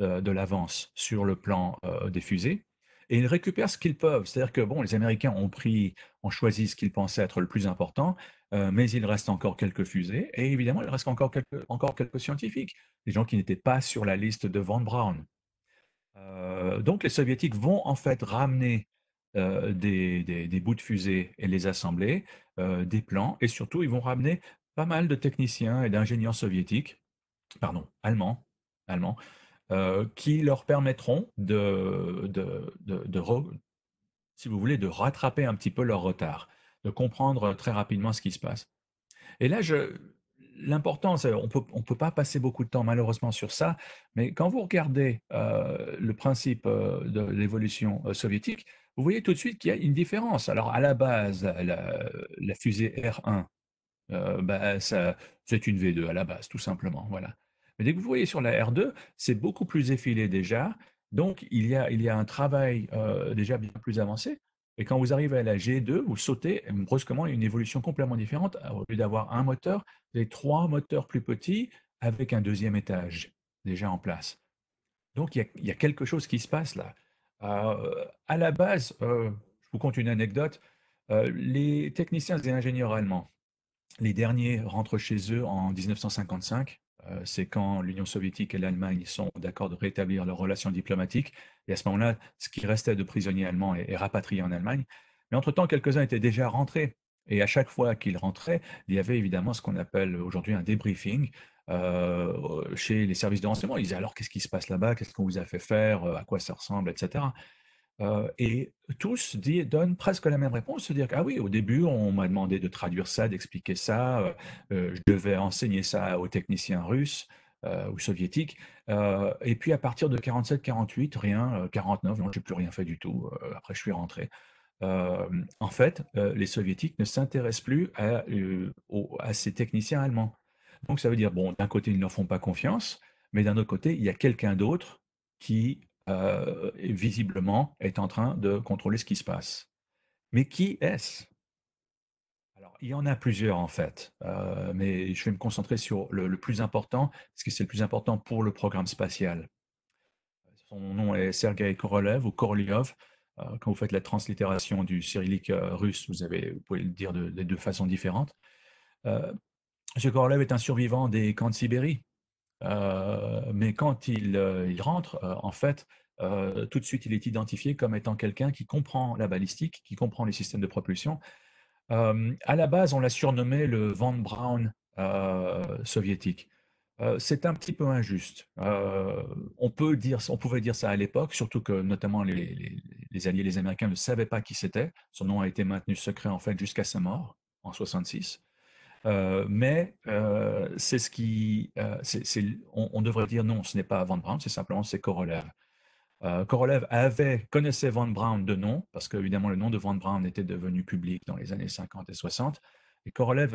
de l'avance sur le plan des fusées et ils récupèrent ce qu'ils peuvent. C'est-à-dire que bon, les Américains ont pris, ont choisi ce qu'ils pensaient être le plus important, euh, mais il reste encore quelques fusées, et évidemment, il reste encore quelques, encore quelques scientifiques, des gens qui n'étaient pas sur la liste de Von Braun. Euh, donc les soviétiques vont en fait ramener euh, des, bouts de fusée et les assembler, des plans, et surtout, ils vont ramener pas mal de techniciens et d'ingénieurs soviétiques, pardon, allemands, allemands qui leur permettront de, si vous voulez, de rattraper un petit peu leur retard de comprendre euh, très rapidement ce qui se passe. Et là, l'important, euh, on peut, ne peut pas passer beaucoup de temps malheureusement sur ça, mais quand vous regardez euh, le principe de l'évolution soviétique, vous voyez tout de suite qu'il y a une différence. Alors, à la base, la, fusée R1, bah, c'est une V2 à la base, tout simplement. Voilà. Mais dès que vous voyez sur la R2, c'est beaucoup plus effilé déjà. Donc, il y a un travail déjà bien plus avancé. Et quand vous arrivez à la g 2 vous sautez euh, brusquement il y a une évolution complètement différente. au lieu d'avoir un moteur, vous avez trois moteurs plus petits avec un deuxième étage déjà en place. Donc, il y a, quelque chose qui se passe là. Euh, à la base, euh, je vous conte une anecdote, les techniciens et ingénieurs allemands, les derniers rentrent chez eux en 1955 euh, c'est quand l'Union soviétique et l'Allemagne sont d'accord de rétablir leurs relations diplomatiques. Et à ce moment-là, ce qui restait de prisonniers allemands est, rapatrié en Allemagne. Mais entre-temps, quelques-uns étaient déjà rentrés. Et à chaque fois qu'ils rentraient, il y avait évidemment ce qu'on appelle aujourd'hui un débriefing euh, chez les services de renseignement. Ils disaient alors qu'est-ce qui se passe là-bas, qu'est-ce qu'on vous a fait faire, euh, à quoi ça ressemble, etc. Euh, et tous donnent presque la même réponse, se dire ah oui, au début, on m'a demandé de traduire ça, d'expliquer ça, euh, euh, je devais enseigner ça aux techniciens russes ou soviétiques, et puis à partir de 47, 48, rien, 49, non, j'ai plus rien fait du tout. après, je suis rentré. en fait, les soviétiques ne s'intéressent plus à, à ces techniciens allemands. Donc ça veut dire bon, d'un côté, ils ne leur font pas confiance, mais d'un autre côté, il y a quelqu'un d'autre qui euh, visiblement, est en train de contrôler ce qui se passe. Mais qui est-ce Alors, il y en a plusieurs en fait, euh, mais je vais me concentrer sur le, plus important, parce que c'est le plus important pour le programme spatial. Son nom est Sergei Korolev ou Korolev. Euh, quand vous faites la translittération du cyrillique russe, vous, avez, vous pouvez le dire de, deux façons différentes. Euh, Korolev est un survivant des camps de Sibérie. Euh, mais quand il, euh, rentre, euh, en fait, tout de suite, il est identifié comme étant quelqu'un qui comprend la balistique, qui comprend les systèmes de propulsion. à la base, on l'a surnommé le Van Braun soviétique. c'est un petit peu injuste. on, peut dire, on pouvait dire ça à l'époque, surtout que notamment les, les, alliés, les Américains, ne savaient pas qui c'était. Son nom a été maintenu secret en fait jusqu'à sa mort en 66. Euh, mais euh, c'est ce qui, euh, on, devrait dire non, ce n'est pas Van Braun, c'est simplement c'est Korolev. Korolev avait connaissait Van Braun de nom parce que évidemment le nom de van Braun était devenu public dans les années 50 et 60. Et Korolev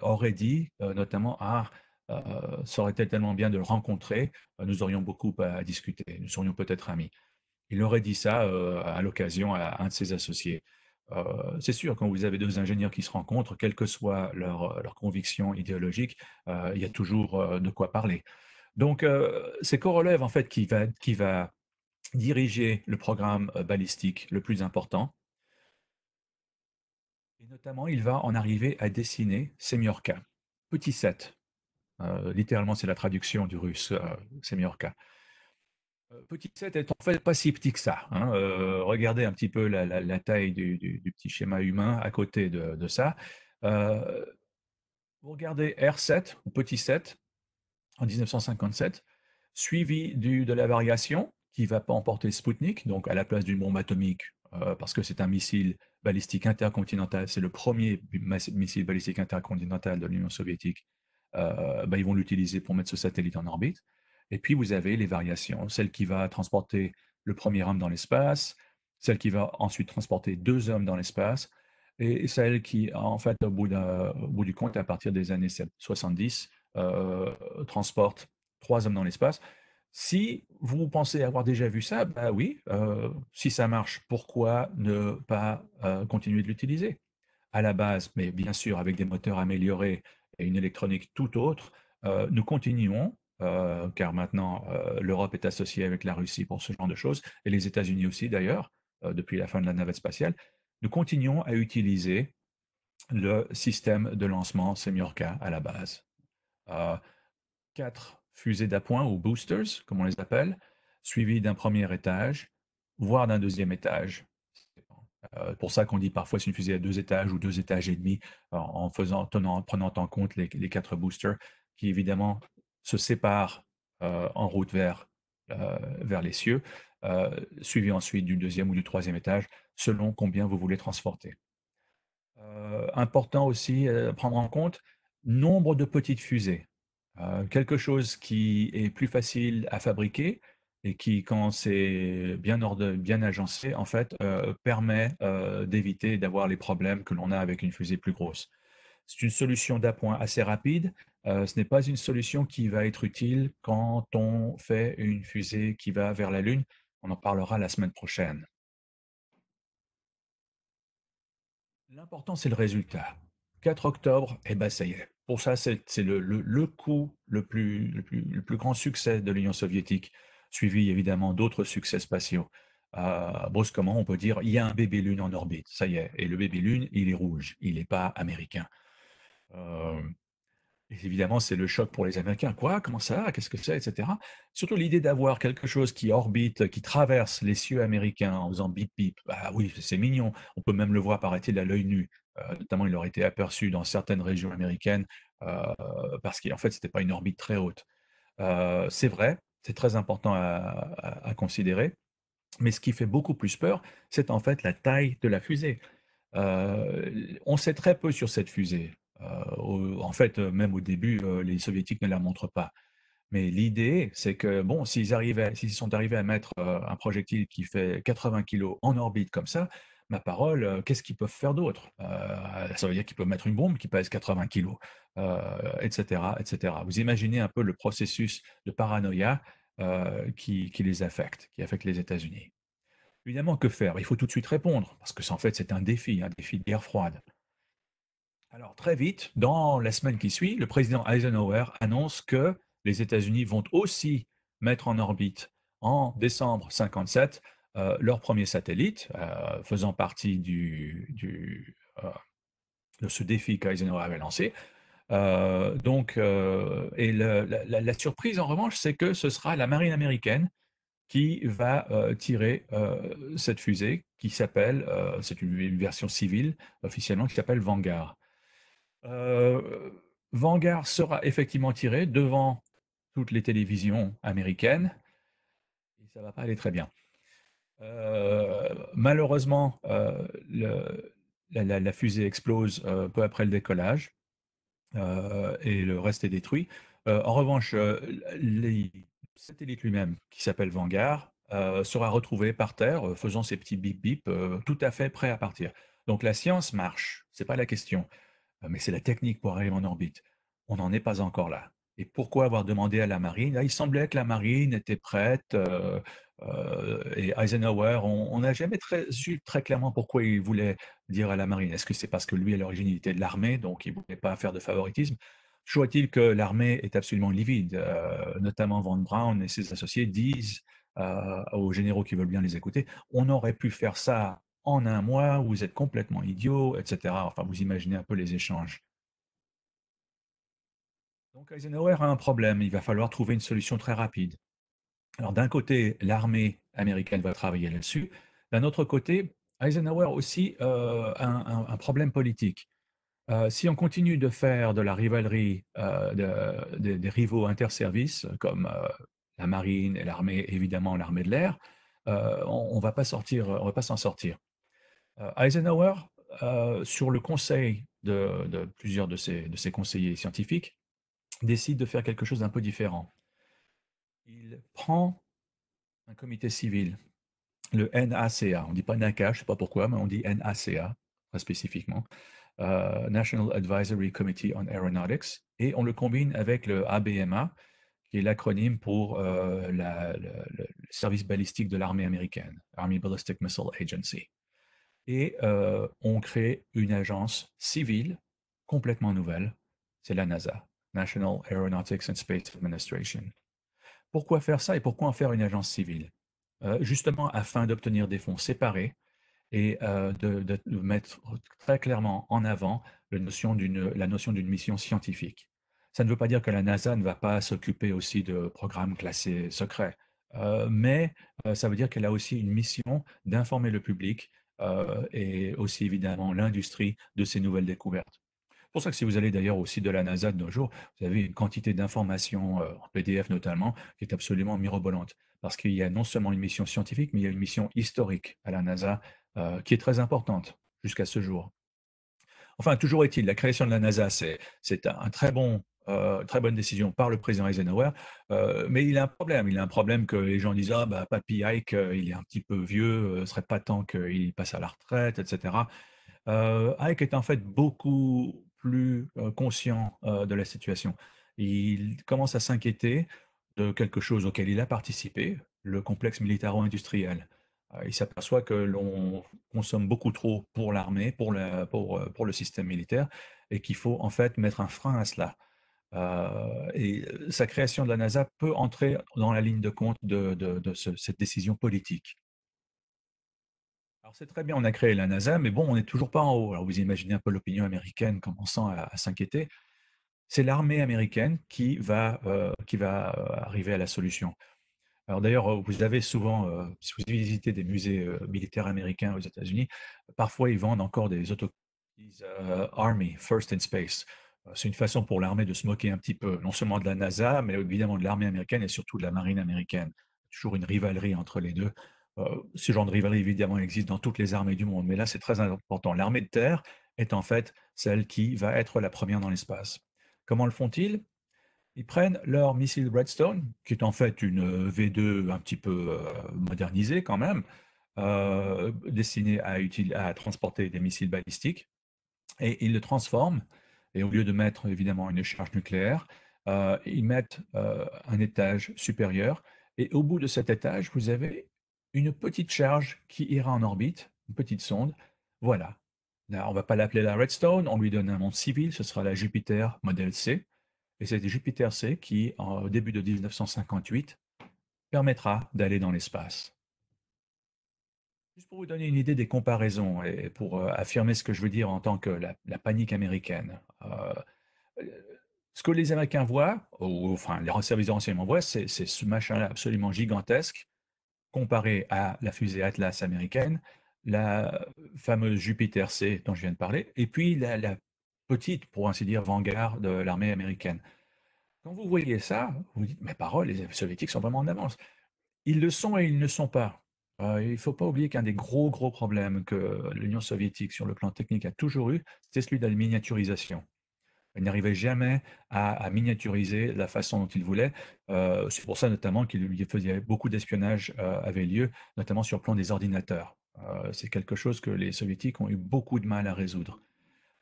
aurait dit notamment ah ça aurait été tellement bien de le rencontrer, nous aurions beaucoup à discuter, nous serions peut-être amis. Il aurait dit ça à l'occasion à un de ses associés. Euh, c'est sûr, quand vous avez deux ingénieurs qui se rencontrent, quelle que soit leurs euh, leur conviction idéologique, euh, il y a toujours de quoi parler. Donc, c'est Korolev, en fait, qui va, diriger le programme balistique le plus important. Et notamment, il va en arriver à dessiner Semiorka, petit 7. littéralement, c'est la traduction du russe Semiorka. Euh, petit 7 est en fait pas si petit que ça. Hein. Euh, regardez un petit peu la, taille du, petit schéma humain à côté de, ça. Euh, vous regardez R7, ou petit 7, en 1957, suivi du, de la variation qui va pas emporter Sputnik, donc à la place d'une bombe atomique, parce que c'est un missile balistique intercontinental, c'est le premier missile balistique intercontinental de l'Union soviétique, bah, ils vont l'utiliser pour mettre ce satellite en orbite. Et puis, vous avez les variations, celle qui va transporter le premier homme dans l'espace, celle qui va ensuite transporter deux hommes dans l'espace, et celle qui, en fait, au bout, bout du compte, à partir des années 70, euh, transporte trois hommes dans l'espace. Si vous pensez avoir déjà vu ça, bah oui, euh, si ça marche, pourquoi ne pas euh, continuer de l'utiliser À la base, mais bien sûr, avec des moteurs améliorés et une électronique tout autre, nous continuons euh, car maintenant euh, l'Europe est associée avec la Russie pour ce genre de choses, et les États-Unis aussi d'ailleurs, euh, depuis la fin de la navette spatiale, nous continuons à utiliser le système de lancement Semiorca à la base. quatre fusées d'appoint ou boosters, comme on les appelle, suivies d'un premier étage, voire d'un deuxième étage. c'est pour ça qu'on dit parfois c'est une fusée à deux étages ou deux étages et demi en, faisant, prenant en compte les, les, quatre boosters qui évidemment se séparent en route vers, vers les cieux, suivi ensuite du deuxième ou du troisième étage, selon combien vous voulez transporter. important aussi à prendre en compte, nombre de petites fusées. quelque chose qui est plus facile à fabriquer, et qui, quand c'est bien, bien, agencé, en fait, permet d'éviter d'avoir les problèmes que l'on a avec une fusée plus grosse. C'est une solution d'appoint assez rapide. Euh, ce n'est pas une solution qui va être utile quand on fait une fusée qui va vers la Lune. On en parlera la semaine prochaine. L'important, c'est le résultat. 4 octobre, et eh ben, ça y est. Pour ça, c'est le, coup le plus, grand succès de l'Union soviétique, suivi évidemment d'autres succès spatiaux. Euh, brusquement, on peut dire il y a un bébé lune en orbite, ça y est, et le bébé lune, il est rouge, il n'est pas américain évidemment, c'est le choc pour les Américains. Quoi Comment ça Qu'est-ce que c'est Etc. Surtout l'idée d'avoir quelque chose qui orbite, qui traverse les cieux américains en faisant bip bip. Ah oui, c'est mignon. On peut même le voir, par il à l'œil nu. Euh, notamment, il aurait été aperçu dans certaines régions américaines euh, parce qu'en fait, ce n'était pas une orbite très haute. Euh, c'est vrai, c'est très important à, considérer. Mais ce qui fait beaucoup plus peur, c'est en fait la taille de la fusée. on sait très peu sur cette fusée. Euh, en fait, euh, même au début, euh, les soviétiques ne la montrent pas. Mais l'idée, c'est que, bon, s'ils s'ils sont arrivés à mettre un projectile qui fait 80 kg en orbite comme ça, ma parole, qu'est-ce qu'ils peuvent faire d'autre Ça veut dire qu'ils peuvent mettre une bombe qui pèse 80 kg, etc., etc. Vous imaginez un peu le processus de paranoïa qui, les affecte, qui affecte les États-Unis. Évidemment, que faire Il faut tout de suite répondre, parce que en fait, c'est un défi, un défi de guerre froide. Alors très vite, dans la semaine qui suit, le président Eisenhower annonce que les États-Unis vont aussi mettre en orbite en décembre 57 euh, leur premier satellite, euh, faisant partie euh, de ce défi qu'Eisenhower avait lancé. donc, et la, surprise en revanche, c'est que ce sera la marine américaine qui va tirer cette fusée qui s'appelle, c'est une, version civile officiellement qui s'appelle Vanguard. Euh, Vanguard sera effectivement tiré devant toutes les télévisions américaines. Et ça ne va pas aller très bien. Euh, malheureusement, euh, la, fusée explose peu après le décollage et le reste est détruit. en revanche, les, le satellite lui-même, qui s'appelle Vanguard, sera retrouvé par terre, faisant ses petits bip bip, tout à fait prêt à partir. Donc la science marche, ce n'est pas la question. Euh, mais c'est la technique pour arriver en orbite. On n'en est pas encore là. Et pourquoi avoir demandé à la marine ah, Il semblait que la marine était prête euh, euh, et Eisenhower, on n'a jamais très, su très clairement pourquoi il voulait dire à la marine. Est-ce que c'est parce que lui, à l'origine, il était de l'armée, donc il ne voulait pas faire de favoritisme Toujours il que l'armée est absolument livide, notamment Von Braun et ses associés disent aux généraux qui veulent bien les écouter, on aurait pu faire ça en un mois, vous êtes complètement idiot, etc. Enfin, vous imaginez un peu les échanges. Donc Eisenhower a un problème, il va falloir trouver une solution très rapide. Alors d'un côté, l'armée américaine va travailler là-dessus, d'un autre côté, Eisenhower aussi euh, a un, problème politique. Euh, si on continue de faire de la rivalerie euh, des rivaux interservices, comme la marine et l'armée, évidemment l'armée de l'air, on, ne va pas sortir, on va pas s'en sortir. Euh, Eisenhower, euh, sur le conseil de, plusieurs de ses, conseillers scientifiques, décide de faire quelque chose d'un peu différent. Il prend un comité civil, le NACA. On ne dit pas NACA, je ne sais pas pourquoi, mais on dit NACA pas spécifiquement, euh, National Advisory Committee on Aeronautics, et on le combine avec le ABMA, qui est l'acronyme pour le, service balistique de l'armée américaine, Army Ballistic Missile Agency et euh, on crée une agence civile complètement nouvelle. C'est la NASA, National Aeronautics and Space Administration. Pourquoi faire ça et pourquoi en faire une agence civile euh, Justement afin d'obtenir des fonds séparés et euh, de, mettre très clairement en avant notion la notion d'une mission scientifique. Ça ne veut pas dire que la NASA ne va pas s'occuper aussi de programmes classés secrets, euh, mais ça veut dire qu'elle a aussi une mission d'informer le public euh, et aussi évidemment l'industrie de ces nouvelles découvertes. C'est pour ça que si vous allez d'ailleurs au de la NASA de nos jours, vous avez une quantité d'informations, euh, en PDF notamment, qui est absolument mirobolante. Parce qu'il y a non seulement une mission scientifique, mais il y a une mission historique à la NASA euh, qui est très importante jusqu'à ce jour. Enfin, toujours est-il, la création de la NASA, c'est un très bon euh, très bonne décision par le président Eisenhower, euh, mais il a un problème. Il a un problème que les gens disent Ah, bah, Papy Ike, euh, il est un petit peu vieux, ce serait pas temps qu'il passe à la retraite, etc. Ike est en fait beaucoup plus conscient de la situation. Il commence à s'inquiéter de quelque chose auquel il a participé, le complexe militaro-industriel. il s'aperçoit que l'on consomme beaucoup trop pour l'armée, pour, pour, le système militaire, et qu'il faut en fait mettre un frein à cela. Euh, et sa création de la NASA peut entrer dans la ligne de compte de, cette décision politique. Alors c'est très bien, on a créé la NASA, mais bon, on n'est toujours pas en haut. Alors vous imaginez un peu l'opinion américaine commençant à, s'inquiéter. C'est l'armée américaine qui va, qui va arriver à la solution. Alors d'ailleurs, vous avez souvent, si vous visitez des musées militaires américains aux États-Unis, parfois ils vendent encore des auto euh, Army, First in Space. C'est une façon pour l'armée de se moquer un petit peu, non seulement de la NASA, mais évidemment de l'armée américaine et surtout de la marine américaine. Toujours une rivalerie entre les deux. Euh, ce genre de rivalité, évidemment, existe dans toutes les armées du monde, mais là, c'est très important. L'armée de terre est en fait celle qui va être la première dans l'espace. Comment le font-ils Ils prennent leur missile Redstone, qui est en fait une euh, V2 un petit peu euh, modernisée quand même, destinée à, transporter des missiles balistiques, et ils le transforment et au lieu de mettre évidemment une charge nucléaire, euh, ils mettent euh, un étage supérieur. Et au bout de cet étage, vous avez une petite charge qui ira en orbite, une petite sonde. Voilà. on ne va pas l'appeler la Redstone, on lui donne un nom civil, ce sera la Jupiter modèle C. Et c'est Jupiter C qui, au début de 1958, permettra d'aller dans l'espace. Juste pour vous donner une idée des comparaisons et pour euh, affirmer ce que je veux dire en tant que la, panique américaine. Euh, ce que les Américains voient, ou enfin les services de renseignement voient, c'est ce machin-là absolument gigantesque comparé à la fusée Atlas américaine, la fameuse Jupiter C dont je viens de parler, et puis la, petite, pour ainsi dire, vanguard de l'armée américaine. Quand vous voyez ça, vous dites, mes paroles, les soviétiques sont vraiment en avance. Ils le sont et ils ne le sont pas. Euh, il ne faut pas oublier qu'un des gros, gros problèmes que l'Union soviétique, sur le plan technique, a toujours eu, c'était celui de la miniaturisation. Il n'arrivait jamais à, miniaturiser la façon dont ils voulait. Euh, c'est pour ça notamment qu'il y faisait beaucoup d'espionnage euh, avait lieu, notamment sur le plan des ordinateurs. Euh, c'est quelque chose que les soviétiques ont eu beaucoup de mal à résoudre.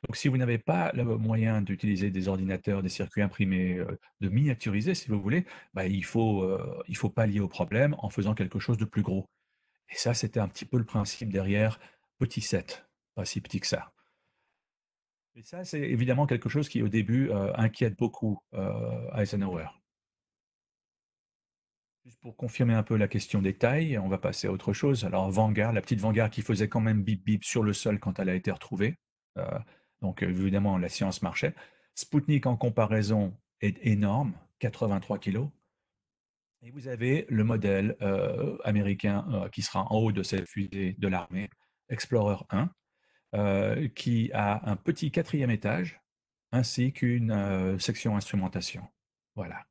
Donc, si vous n'avez pas le moyen d'utiliser des ordinateurs, des circuits imprimés, de miniaturiser, si vous voulez, il bah, il, faut, pas lier pallier au problème en faisant quelque chose de plus gros. Et ça, c'était un petit peu le principe derrière petit 7, pas si petit que ça. Et ça, c'est évidemment quelque chose qui, au début, euh, inquiète beaucoup euh, Eisenhower. Juste pour confirmer un peu la question des tailles, on va passer à autre chose. Alors, Vanguard, la petite Vanguard qui faisait quand même bip bip sur le sol quand elle a été retrouvée. Euh, donc, évidemment, la science marchait. Spoutnik, en comparaison, est énorme, 83 kilos. Et vous avez le modèle euh, américain euh, qui sera en haut de cette fusée de l'armée, Explorer 1, euh, qui a un petit quatrième étage ainsi qu'une section instrumentation. Voilà.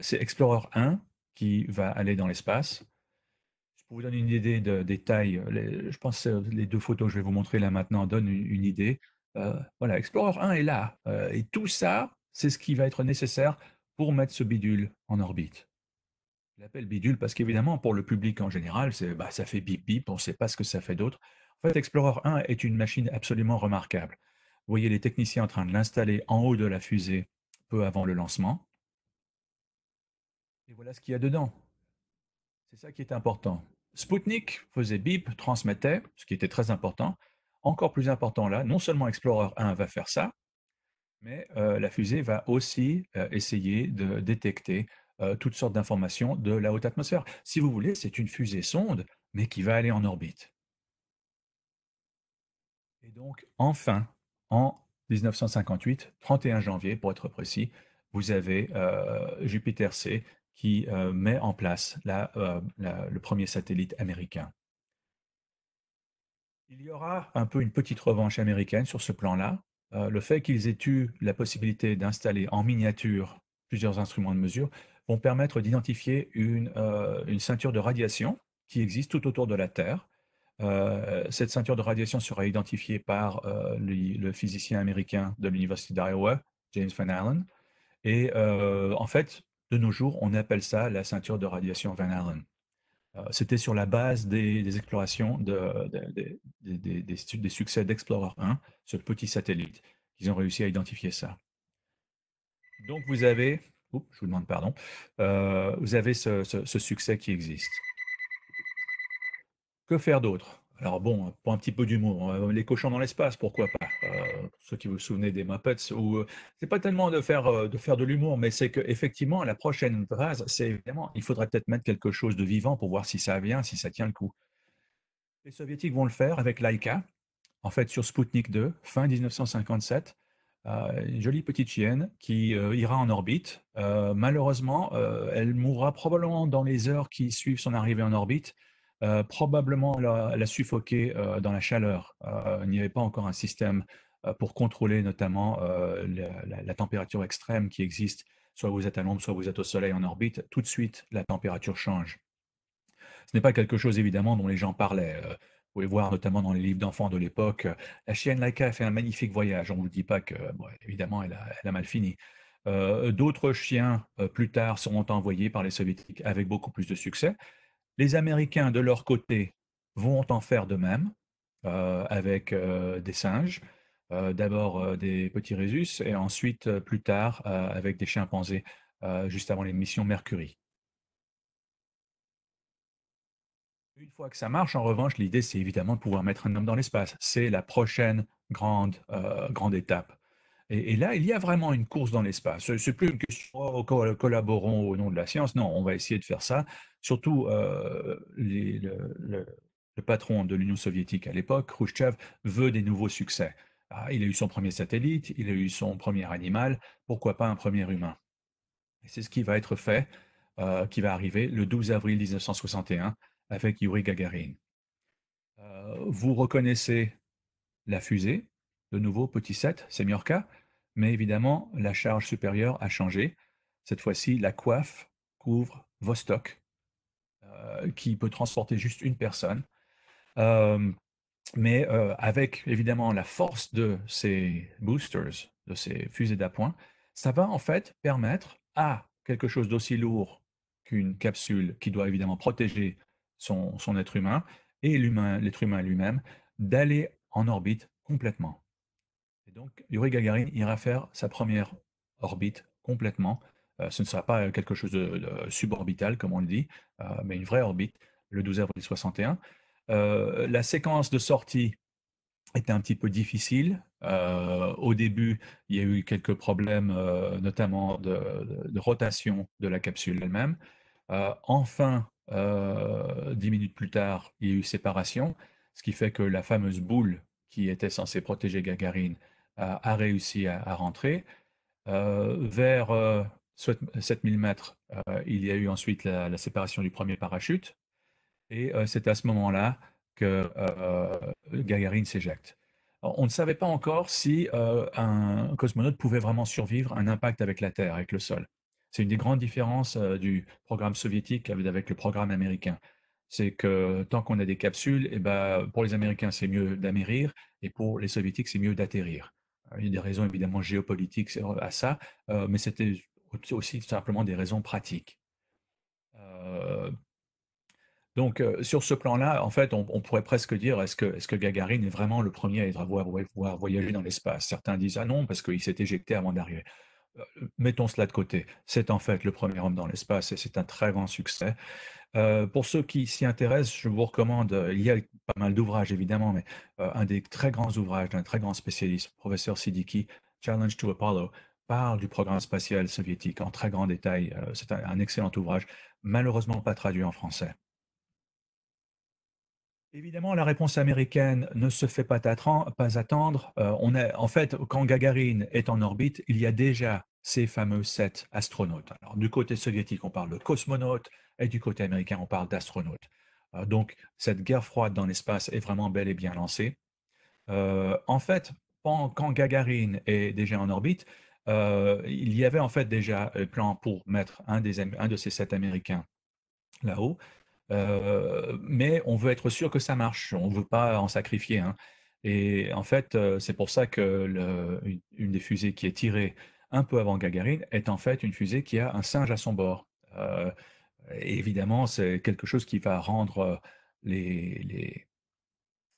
C'est Explorer 1 qui va aller dans l'espace. Pour vous donner une idée de, détail. je pense que les deux photos que je vais vous montrer là maintenant donnent une, une idée. voilà, Explorer 1 est là. et tout ça, c'est ce qui va être nécessaire pour mettre ce bidule en orbite. Je l'appelle bidule parce qu'évidemment, pour le public en général, bah, ça fait bip bip, on ne sait pas ce que ça fait d'autre. En fait, Explorer 1 est une machine absolument remarquable. Vous voyez les techniciens en train de l'installer en haut de la fusée peu avant le lancement. Et voilà ce qu'il y a dedans. C'est ça qui est important. Sputnik faisait bip, transmettait, ce qui était très important. Encore plus important là, non seulement Explorer 1 va faire ça, mais euh, la fusée va aussi euh, essayer de détecter euh, toutes sortes d'informations de la haute atmosphère. Si vous voulez, c'est une fusée sonde, mais qui va aller en orbite. Et donc, enfin, en 1958, 31 janvier pour être précis, vous avez Jupiter C qui met en place le premier satellite américain. Il y aura un peu une petite revanche américaine sur ce plan-là, euh, le fait qu'ils aient eu la possibilité d'installer en miniature plusieurs instruments de mesure vont permettre d'identifier une, euh, ceinture de radiation qui existe tout autour de la Terre. Euh, cette ceinture de radiation sera identifiée par le, physicien américain de l'Université d'Iowa, James Van Allen. Et en fait, de nos jours, on appelle ça la ceinture de radiation Van Allen. Euh, c'était sur la base des, explorations, des, succès d'Explorer 1, ce petit satellite. qu'ils ont réussi à identifier ça. Donc vous avez, je vous demande pardon, euh, vous avez ce, succès qui existe. Que faire d'autre Alors bon, pour un petit peu d'humour, euh, les cochons dans l'espace, pourquoi pas pour ceux qui vous souvenez des Muppets, où euh, c'est pas tellement de faire euh, de, faire de l'humour, mais c'est qu'effectivement, la prochaine phrase, c'est évidemment, il faudrait peut-être mettre quelque chose de vivant pour voir si ça vient, si ça tient le coup. Les Soviétiques vont le faire avec Laika, en fait, sur Sputnik 2, fin 1957. Euh, une jolie petite chienne qui ira en orbite. malheureusement, elle mourra probablement dans les heures qui suivent son arrivée en orbite. probablement, la suffoquer elle dans la chaleur. il n'y avait pas encore un système euh, pour contrôler notamment euh, la, température extrême qui existe. Soit vous êtes à l'ombre, soit vous êtes au soleil en orbite, tout de suite la température change. Ce n'est pas quelque chose évidemment dont les gens parlaient. Euh. Vous pouvez voir notamment dans les livres d'enfants de l'époque, la chienne Laika a fait un magnifique voyage. On ne vous dit pas que, évidemment, elle a, mal fini. D'autres chiens, plus tard, seront envoyés par les Soviétiques avec beaucoup plus de succès. Les Américains, de leur côté, vont en faire de même avec des singes. Euh, d'abord euh, des petits rhésus et ensuite euh, plus tard avec des chimpanzés, juste avant les missions Mercury. Une fois que ça marche, en revanche, l'idée, c'est évidemment de pouvoir mettre un homme dans l'espace. C'est la prochaine grande, grande étape. Et, là, il y a vraiment une course dans l'espace. Ce n'est plus une question oh, collaborons au nom de la science. Non, on va essayer de faire ça. Surtout, le, le, patron de l'Union soviétique à l'époque, Khrushchev, veut des nouveaux succès. Ah, il a eu son premier satellite, il a eu son premier animal, pourquoi pas un premier humain c'est ce qui va être fait, euh, qui va arriver le 12 avril 1961 avec Yuri Gagarin. Euh, vous reconnaissez la fusée, de nouveau petit 7, c'est mais évidemment la charge supérieure a changé. Cette fois-ci, la coiffe couvre Vostok, euh, qui peut transporter juste une personne mais euh, avec évidemment la force de ces boosters, de ces fusées d'appoint, ça va en fait permettre à quelque chose d'aussi lourd qu'une capsule qui doit évidemment protéger son, être humain et l'être humain, lui-même d'aller en orbite complètement. Et donc Yuri Gagarin ira faire sa première orbite complètement. Euh, ce ne sera pas euh, quelque chose de, suborbital comme on le dit, mais une vraie orbite le 12 avril 61. Euh, la séquence de sortie était un petit peu difficile. Euh, au début, il y a eu quelques problèmes, euh, notamment de, rotation de la capsule elle-même. enfin, dix minutes plus tard, il y a eu séparation, ce qui fait que la fameuse boule qui était censée protéger Gagarine a réussi à, rentrer. vers 7000 mètres, il y a eu ensuite la séparation du premier parachute et euh, c'est à ce moment-là que euh, Gagarine s'éjecte. On ne savait pas encore si euh, un cosmonaute pouvait vraiment survivre à un impact avec la Terre, avec le sol. C'est une des grandes différences du programme soviétique avec le programme américain c'est que tant qu'on a des capsules, et eh ben, pour les Américains, c'est mieux d'amérir, et pour les Soviétiques, c'est mieux d'atterrir. Il y a des raisons évidemment géopolitiques à ça, mais c'était aussi simplement des raisons pratiques. Donc, euh, sur ce plan-là, en fait, on, pourrait presque dire est-ce que, Gagarine est vraiment le premier à être à avoir, dans l'espace Certains disent ah non, parce qu'il s'est éjecté avant d'arriver. Euh, mettons cela de côté. C'est en fait le premier homme dans l'espace et c'est un très grand succès. Euh, pour ceux qui s'y intéressent, je vous recommande, il y a pas mal d'ouvrages évidemment, mais un des très grands ouvrages d'un très grand spécialiste, professeur Siddiqui, Challenge to Apollo, parle du programme spatial soviétique en très grand détail. c'est un excellent ouvrage, malheureusement pas traduit en français. Évidemment, la réponse américaine ne se fait pas, attendre. Euh, en fait, quand Gagarine est en orbite, il y a déjà ces fameux sept astronautes. du côté soviétique, on parle de cosmonautes et du côté américain, on parle d'astronautes. Euh, donc, cette guerre froide dans l'espace est vraiment bel et bien lancée. Euh, en fait, quand Gagarine est déjà en orbite, il y avait en fait déjà un plan pour mettre un de ces sept Américains là-haut. Euh, mais on veut être sûr que ça marche, on ne veut pas en sacrifier. Hein. Et en fait, euh, c'est pour ça que une, des fusées qui est tirée un peu avant Gagarine est en fait une fusée qui a un singe à son bord. Euh, évidemment, c'est quelque chose qui va rendre les,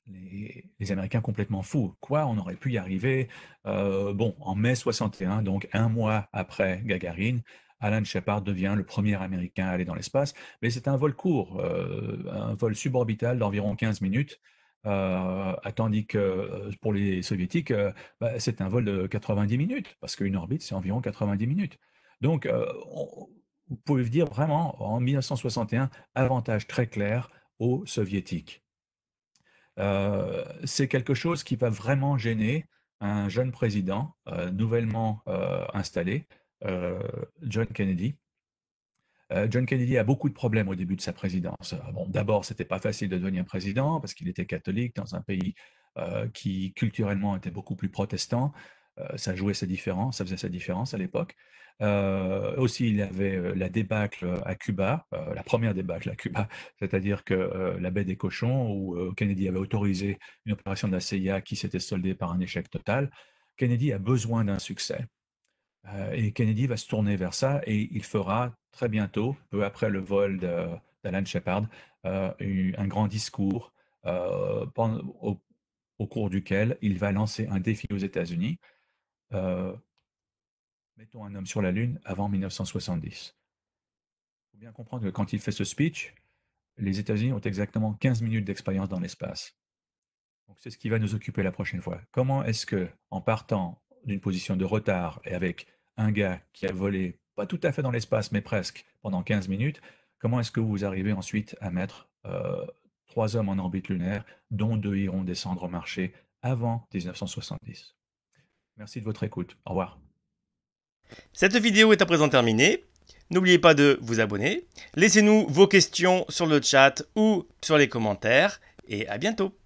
les, Américains complètement fous. Quoi, on aurait pu y arriver Bon, en mai 61, donc un mois après Gagarine, Alan Shepard devient le premier Américain à aller dans l'espace, mais c'est un vol court, euh, un vol suborbital d'environ 15 minutes, euh, tandis que euh, pour les soviétiques, bah, c'est un vol de 90 minutes, parce qu'une orbite, c'est environ 90 minutes. Donc, vous pouvez dire vraiment, en 1961, avantage très clair aux soviétiques. c'est quelque chose qui va vraiment gêner un jeune président nouvellement installé, euh, John Kennedy. Euh, John Kennedy a beaucoup de problèmes au début de sa présidence. Euh, bon, d'abord, c'était pas facile de devenir président parce qu'il était catholique dans un pays qui culturellement était beaucoup plus protestant. ça jouait sa différence, ça faisait sa différence à l'époque. aussi, il y avait la débâcle à Cuba, la première débâcle à Cuba, c'est-à-dire que la baie des cochons, où Kennedy avait autorisé une opération de la CIA qui s'était soldée par un échec total. Kennedy a besoin d'un succès. Euh, et Kennedy va se tourner vers ça et il fera très bientôt, peu après le vol d'Alan Shepard, euh, un grand discours euh, pendant, au, cours duquel il va lancer un défi aux États-Unis. mettons un homme sur la Lune avant 1970. Il faut bien comprendre que quand il fait ce speech, les États-Unis ont exactement 15 minutes d'expérience dans l'espace. Donc c'est ce qui va nous occuper la prochaine fois. Comment est-ce que, en partant d'une position de retard et avec un gars qui a volé, pas tout à fait dans l'espace, mais presque, pendant 15 minutes, comment est-ce que vous arrivez ensuite à mettre euh, trois hommes en orbite lunaire, dont deux iront descendre au marché avant 1970 Merci de votre écoute. Au revoir. Cette vidéo est à présent terminée. N'oubliez pas de vous abonner. Laissez-nous vos questions sur le chat ou sur les commentaires. Et à bientôt